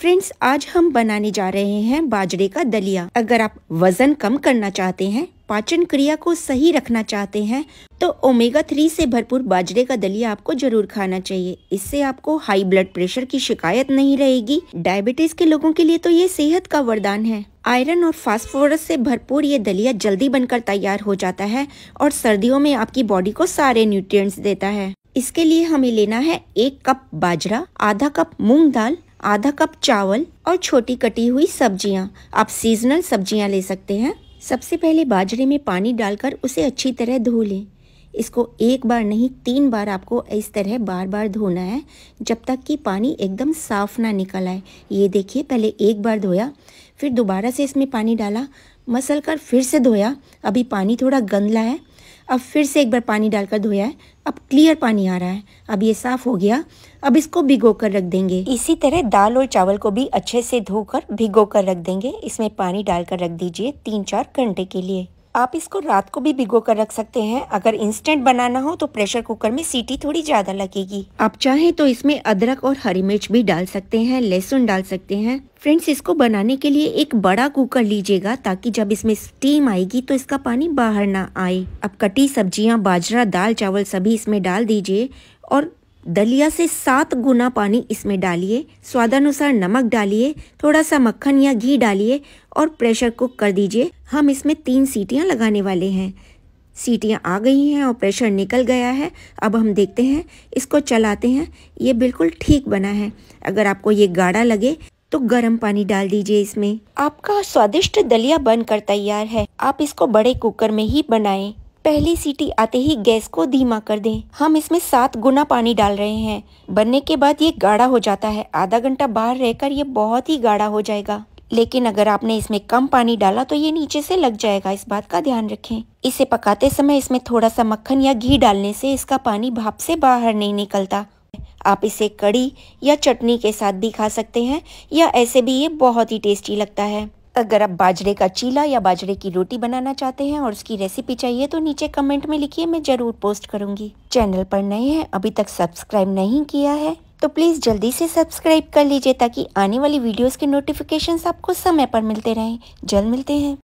friends आज हम बनाने जा रहे हैं बाजरे का दलिया अगर आप वजन कम करना चाहते हैं पाचन क्रिया को सही रखना चाहते हैं तो ओमेगा थ्री से भरपूर बाजरे का दलिया आपको जरूर खाना चाहिए इससे आपको हाई ब्लड प्रेशर की शिकायत नहीं रहेगी डायबिटीज के लोगों के लिए तो ये सेहत का वरदान है आयरन और फास्फोरस से भरपूर ये दलिया जल्दी बनकर तैयार हो जाता है और सर्दियों में आपकी बॉडी को सारे न्यूट्रिय देता है इसके लिए हमें लेना है एक कप बाजरा आधा कप मूंग दाल आधा कप चावल और छोटी कटी हुई सब्जियाँ आप सीजनल सब्जियाँ ले सकते हैं सबसे पहले बाजरे में पानी डालकर उसे अच्छी तरह धो लें इसको एक बार नहीं तीन बार आपको इस तरह बार बार धोना है जब तक कि पानी एकदम साफ़ ना निकल आए ये देखिए पहले एक बार धोया फिर दोबारा से इसमें पानी डाला मसल कर फिर से धोया अभी पानी थोड़ा गंदला है अब फिर से एक बार पानी डालकर धोया है अब क्लियर पानी आ रहा है अब ये साफ हो गया अब इसको भिगो कर रख देंगे इसी तरह दाल और चावल को भी अच्छे से धोकर भिगो कर रख देंगे इसमें पानी डालकर रख दीजिए तीन चार घंटे के लिए आप इसको रात को भी भिगो कर रख सकते हैं अगर इंस्टेंट बनाना हो तो प्रेशर कुकर में सीटी थोड़ी ज़्यादा लगेगी आप चाहें तो इसमें अदरक और हरी मिर्च भी डाल सकते हैं लहसुन डाल सकते हैं फ्रेंड्स इसको बनाने के लिए एक बड़ा कुकर लीजिएगा ताकि जब इसमें स्टीम आएगी तो इसका पानी बाहर ना आए अब कटी सब्जियां बाजरा दाल चावल सभी इसमें डाल दीजिए और दलिया से सात गुना पानी इसमें डालिए स्वादानुसार नमक डालिए थोड़ा सा मक्खन या घी डालिए और प्रेशर कुक कर दीजिए हम इसमें तीन सीटियाँ लगाने वाले हैं सीटियाँ आ गई हैं और प्रेशर निकल गया है अब हम देखते हैं इसको चलाते हैं ये बिल्कुल ठीक बना है अगर आपको ये गाढ़ा लगे तो गर्म पानी डाल दीजिए इसमें आपका स्वादिष्ट दलिया बनकर तैयार है आप इसको बड़े कुकर में ही बनाएं पहली सीटी आते ही गैस को धीमा कर दें हम इसमें सात गुना पानी डाल रहे हैं बनने के बाद ये गाढ़ा हो जाता है आधा घंटा बाहर रहकर ये बहुत ही गाढ़ा हो जाएगा लेकिन अगर आपने इसमें कम पानी डाला तो ये नीचे से लग जाएगा इस बात का ध्यान रखें इसे पकाते समय इसमें थोड़ा सा मक्खन या घी डालने से इसका पानी भाप से बाहर नहीं निकलता आप इसे कड़ी या चटनी के साथ भी खा सकते हैं या ऐसे भी ये बहुत ही टेस्टी लगता है अगर आप बाजरे का चीला या बाजरे की रोटी बनाना चाहते हैं और उसकी रेसिपी चाहिए तो नीचे कमेंट में लिखिए मैं ज़रूर पोस्ट करूँगी चैनल पर नए हैं अभी तक सब्सक्राइब नहीं किया है तो प्लीज़ जल्दी से सब्सक्राइब कर लीजिए ताकि आने वाली वीडियोस के नोटिफिकेशंस आपको समय पर मिलते रहें जल्द मिलते हैं